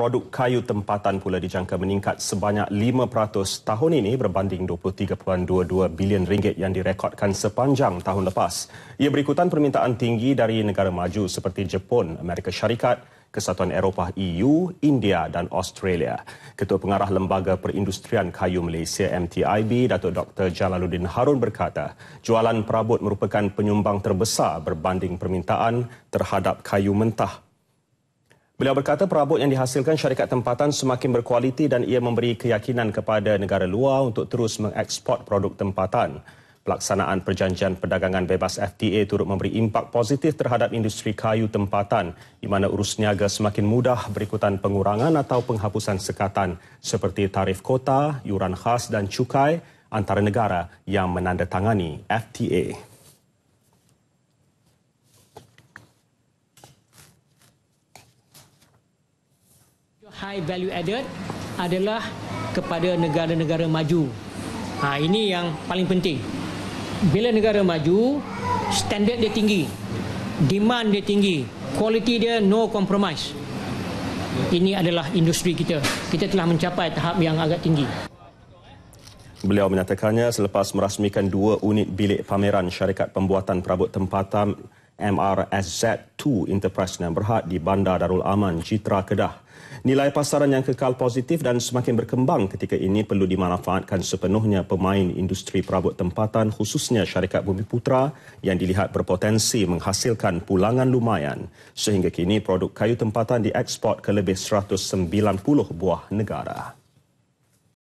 Produk kayu tempatan pula dijangka meningkat sebanyak 5% tahun ini berbanding 23.22 bilion ringgit yang direkodkan sepanjang tahun lepas. Ia berikutan permintaan tinggi dari negara maju seperti Jepun, Amerika Syarikat, Kesatuan Eropah EU, India dan Australia. Ketua Pengarah Lembaga Perindustrian Kayu Malaysia MTIB, Datuk Dr. Jalaluddin Harun berkata, jualan perabot merupakan penyumbang terbesar berbanding permintaan terhadap kayu mentah Beliau berkata perabot yang dihasilkan syarikat tempatan semakin berkualiti dan ia memberi keyakinan kepada negara luar untuk terus mengekspor produk tempatan. Pelaksanaan perjanjian perdagangan bebas FTA turut memberi impak positif terhadap industri kayu tempatan di mana urus niaga semakin mudah berikutan pengurangan atau penghapusan sekatan seperti tarif kota, yuran khas dan cukai antara negara yang menandatangani FTA. high value added adalah kepada negara-negara maju. Ha, ini yang paling penting. Bila negara maju, standard dia tinggi, demand dia tinggi, quality dia no compromise. Ini adalah industri kita. Kita telah mencapai tahap yang agak tinggi. Beliau menyatakannya selepas merasmikan dua unit bilik pameran syarikat pembuatan perabot tempatan MRSZ2 Interprasnan Berhad di Bandar Darul Aman, Citra, Kedah. Nilai pasaran yang kekal positif dan semakin berkembang ketika ini perlu dimanfaatkan sepenuhnya pemain industri perabot tempatan khususnya syarikat Bumi Putra yang dilihat berpotensi menghasilkan pulangan lumayan. Sehingga kini produk kayu tempatan diekspor ke lebih 190 buah negara.